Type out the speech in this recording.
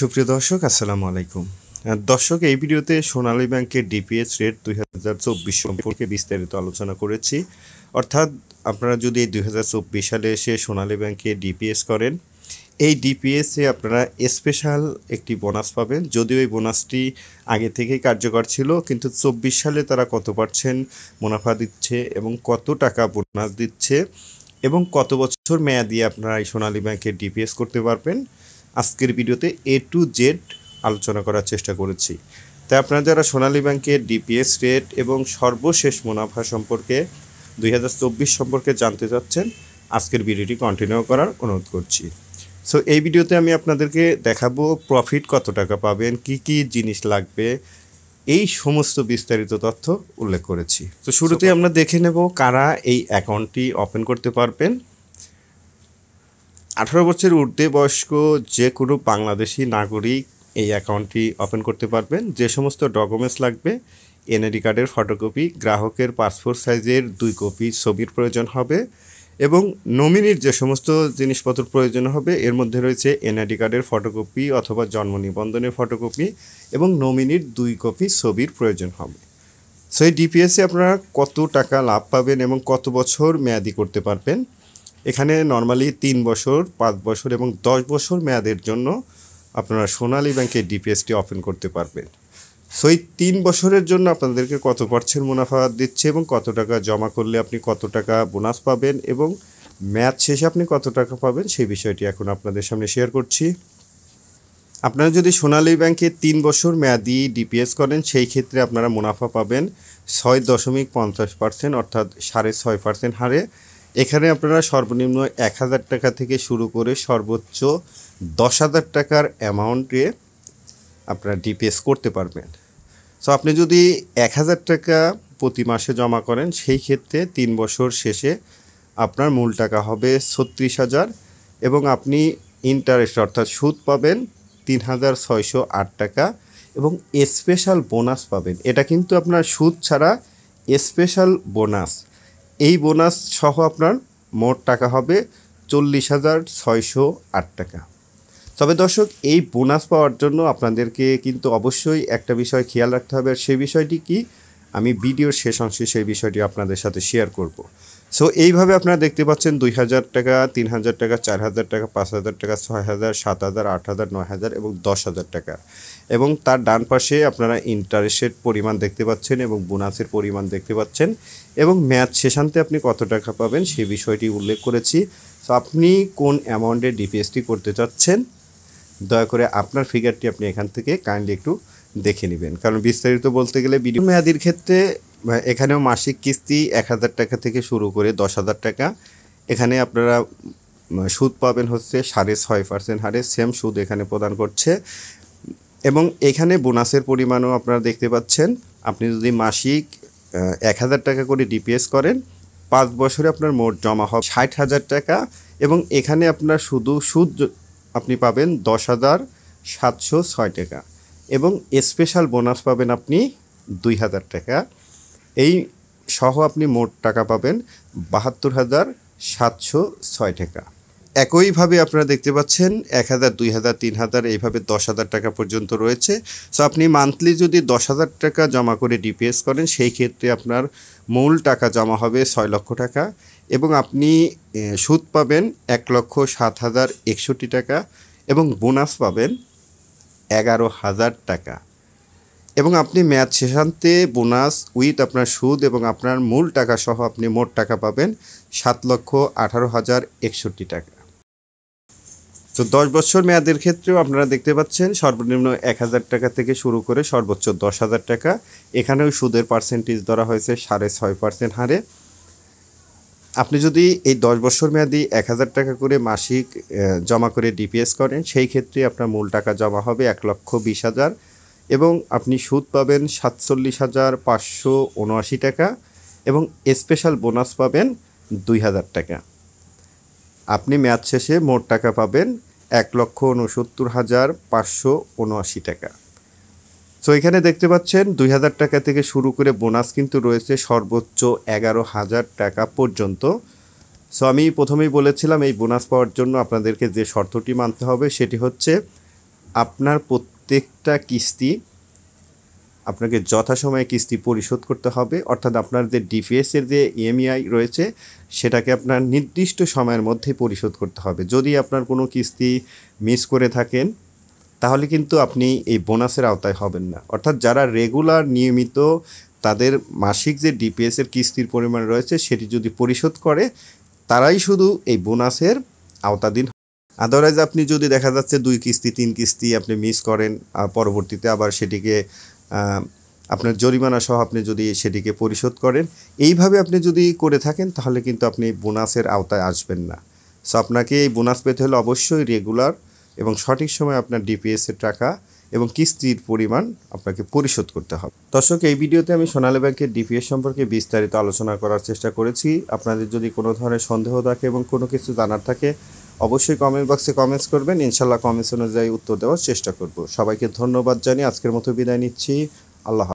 সুপ্রিয় দর্শক আসসালামু আলাইকুম দর্শক এই ভিডিওতে সোনালী ব্যাংকের ডিপিএস রেট দুই হাজার চব্বিশ সম্পর্কে বিস্তারিত আলোচনা করেছি অর্থাৎ আপনারা যদি দুই হাজার চব্বিশ সালে এসে সোনালী ব্যাংকে ডিপিএস করেন এই ডিপিএসে আপনারা স্পেশাল একটি বোনাস পাবেন যদিও এই বোনাসটি আগে থেকেই কার্যকর ছিল কিন্তু চব্বিশ সালে তারা কত পারছেন মুনাফা দিচ্ছে এবং কত টাকা বোনাস দিচ্ছে এবং কত বছর মেয়াদি আপনারা এই সোনালী ব্যাংকে ডিপিএস করতে পারবেন আজকের ভিডিওতে এ টু জেড আলোচনা করার চেষ্টা করেছি তাই আপনারা যারা সোনালী ব্যাংকের ডিপিএস রেট এবং সর্বশেষ মুনাফা সম্পর্কে দুই সম্পর্কে জানতে চাচ্ছেন আজকের ভিডিওটি কন্টিনিউ করার অনুরোধ করছি সো এই ভিডিওতে আমি আপনাদেরকে দেখাবো প্রফিট কত টাকা পাবেন কি কি জিনিস লাগবে এই সমস্ত বিস্তারিত তথ্য উল্লেখ করেছি তো শুরুতে আমরা দেখে নেব কারা এই অ্যাকাউন্টটি ওপেন করতে পারবেন আঠারো বছরের ঊর্ধ্বে বয়স্ক যে কোনো বাংলাদেশি নাগরিক এই অ্যাকাউন্টটি ওপেন করতে পারবেন যে সমস্ত ডকুমেন্টস লাগবে এনআইডি কার্ডের ফটোকপি গ্রাহকের পাসপোর্ট সাইজের দুই কপি ছবির প্রয়োজন হবে এবং নমিনির যে সমস্ত জিনিসপত্র প্রয়োজন হবে এর মধ্যে রয়েছে এনআইডি কার্ডের ফটোকপি অথবা জন্ম নিবন্ধনের ফটোকপি এবং নমিনির দুই কপি ছবির প্রয়োজন হবে সো ডিপিএসে আপনারা কত টাকা লাভ পাবেন এবং কত বছর মেয়াদি করতে পারবেন এখানে নর্মালি তিন বছর পাঁচ বছর এবং দশ বছর মেয়াদের জন্য আপনারা সোনালী ব্যাংকের ডিপিএসটি ওপেন করতে পারবেন সো এই তিন বছরের জন্য আপনাদেরকে কত পার্সেন্ট মুনাফা দিচ্ছে এবং কত টাকা জমা করলে আপনি কত টাকা বোনাস পাবেন এবং ম্যাচ শেষে আপনি কত টাকা পাবেন সেই বিষয়টি এখন আপনাদের সামনে শেয়ার করছি আপনারা যদি সোনালী ব্যাংকে তিন বছর মেয়াদি ডিপিএস করেন সেই ক্ষেত্রে আপনারা মুনাফা পাবেন ছয় দশমিক পঞ্চাশ পার্সেন্ট অর্থাৎ সাড়ে ছয় পার্সেন্ট হারে এখানে আপনারা সর্বনিম্ন এক হাজার টাকা থেকে শুরু করে সর্বোচ্চ দশ হাজার টাকার অ্যামাউন্টে আপনারা ডিপিএস করতে পারবেন সো আপনি যদি এক হাজার টাকা প্রতি মাসে জমা করেন সেই ক্ষেত্রে তিন বছর শেষে আপনার মূল টাকা হবে ছত্রিশ হাজার এবং আপনি ইন্টারেস্ট অর্থাৎ সুদ পাবেন তিন হাজার ছয়শো আট টাকা এবং স্পেশাল বোনাস পাবেন এটা কিন্তু আপনার সুদ ছাড়া স্পেশাল বোনাস এই বোনাস সহ আপনার মোট টাকা হবে চল্লিশ হাজার ছয়শো আট টাকা তবে দর্শক এই বোনাস পাওয়ার জন্য আপনাদেরকে কিন্তু অবশ্যই একটা বিষয় খেয়াল রাখতে হবে আর সেই বিষয়টি কি আমি ভিডিওর শেষ অংশে সেই বিষয়টি আপনাদের সাথে শেয়ার করব। সো এইভাবে আপনারা দেখতে পাচ্ছেন দুই হাজার টাকা তিন হাজার টাকা চার হাজার টাকা পাঁচ হাজার টাকা ছয় হাজার সাত হাজার আট হাজার নয় হাজার এবং দশ হাজার টাকা এবং তার ডান পাশে আপনারা ইন্টারেস্টের পরিমাণ দেখতে পাচ্ছেন এবং বোনাসের পরিমাণ দেখতে পাচ্ছেন এবং ম্যাচ শেষান্তে আপনি কত টাকা পাবেন সেই বিষয়টি উল্লেখ করেছি তো আপনি কোন অ্যামাউন্টে ডিপিএসটি করতে চাচ্ছেন দয়া করে আপনার ফিগারটি আপনি এখান থেকে কাইন্ডলি একটু দেখে নেবেন কারণ বিস্তারিত বলতে গেলে বিডিও মেয়াদির ক্ষেত্রে এখানেও মাসিক কিস্তি এক হাজার টাকা থেকে শুরু করে দশ হাজার টাকা এখানে আপনারা সুদ পাবেন হচ্ছে সাড়ে ছয় পার্সেন্ট হারে সেম সুদ এখানে প্রদান করছে এবং এখানে বোনাসের পরিমাণও আপনারা দেখতে পাচ্ছেন আপনি যদি মাসিক এক হাজার টাকা করে ডিপিএস করেন পাঁচ বছরে আপনার মোট জমা হবে ষাট হাজার টাকা এবং এখানে আপনার শুধু সুদ আপনি পাবেন দশ হাজার সাতশো ছয় টাকা এবং স্পেশাল বোনাস পাবেন আপনি দুই হাজার টাকা এই সহ আপনি মোট টাকা পাবেন বাহাত্তর হাজার সাতশো ছয় টাকা একইভাবে আপনারা দেখতে পাচ্ছেন এক হাজার দুই হাজার তিন হাজার এইভাবে দশ হাজার টাকা পর্যন্ত রয়েছে সো আপনি মান্থলি যদি দশ হাজার টাকা জমা করে ডিপিএস করেন সেই ক্ষেত্রে আপনার মূল টাকা জমা হবে ছয় লক্ষ টাকা এবং আপনি সুদ পাবেন এক লক্ষ সাত হাজার একষট্টি টাকা এবং বোনাস পাবেন এগারো হাজার টাকা এবং আপনি ম্যাচ শেষান্তে বোনাস উইথ আপনার সুদ এবং আপনার মূল টাকা সহ আপনি মোট টাকা পাবেন সাত লক্ষ আঠারো হাজার একষট্টি টাকা তো দশ বছর মেয়াদের ক্ষেত্রেও আপনারা দেখতে পাচ্ছেন সর্বনিম্ন এক হাজার টাকা থেকে শুরু করে সর্বোচ্চ দশ হাজার টাকা এখানেও সুদের পার্সেন্টেজ ধরা হয়েছে সাড়ে ছয় পার্সেন্ট হারে আপনি যদি এই দশ বছর মেয়াদি এক হাজার টাকা করে মাসিক জমা করে ডিপিএস করেন সেই ক্ষেত্রে আপনার মূল টাকা জমা হবে এক লক্ষ বিশ হাজার এবং আপনি সুদ পাবেন সাতচল্লিশ হাজার পাঁচশো উনআশি টাকা এবং স্পেশাল বোনাস পাবেন দুই হাজার টাকা আপনি মেয়াদ শেষে মোট টাকা পাবেন এক লক্ষ উনসত্তর হাজার পাঁচশো উনআশি টাকা সো এখানে দেখতে পাচ্ছেন দুই হাজার টাকা থেকে শুরু করে বোনাস কিন্তু রয়েছে সর্বোচ্চ এগারো হাজার টাকা পর্যন্ত সো আমি প্রথমেই বলেছিলাম এই বোনাস পাওয়ার জন্য আপনাদেরকে যে শর্তটি মানতে হবে সেটি হচ্ছে আপনার প্রত্যেকটা কিস্তি আপনাকে যথাসময়ে কিস্তি পরিশোধ করতে হবে অর্থাৎ আপনার যে ডিপিএসের যে ইএমআই e রয়েছে সেটাকে আপনার নির্দিষ্ট সময়ের মধ্যে পরিশোধ করতে হবে যদি আপনার কোনো কিস্তি মিস করে থাকেন তাহলে কিন্তু আপনি এই বোনাসের আওতায় হবেন না অর্থাৎ যারা রেগুলার নিয়মিত তাদের মাসিক যে ডিপিএসের কিস্তির পরিমাণ রয়েছে সেটি যদি পরিশোধ করে তারাই শুধু এই বোনাসের আওতাধীন আদারওয়াইজ আপনি যদি দেখা যাচ্ছে দুই কিস্তি তিন কিস্তি আপনি মিস করেন পরবর্তীতে আবার সেটিকে আপনার জরিমানা সহ আপনি যদি সেটিকে পরিশোধ করেন এইভাবে আপনি যদি করে থাকেন তাহলে কিন্তু আপনি বোনাসের আওতায় আসবেন না সো আপনাকে এই বোনাস পেতে হলে অবশ্যই রেগুলার এবং সঠিক সময় আপনার ডিপিএসের টাকা এবং কিস্তির পরিমাণ আপনাকে পরিশোধ করতে হবে দর্শক এই ভিডিওতে আমি সোনালী ব্যাংকের ডিপিএস সম্পর্কে বিস্তারিত আলোচনা করার চেষ্টা করেছি আপনাদের যদি কোনো ধরনের সন্দেহ থাকে এবং কোনো কিছু জানার থাকে অবশ্যই কমেন্ট বক্সে কমেন্টস করবেন ইনশাল্লাহ কমেন্টস অনুযায়ী উত্তর দেওয়ার চেষ্টা করব সবাইকে ধন্যবাদ জানিয়ে আজকের মতো বিদায় নিচ্ছি আল্লাহ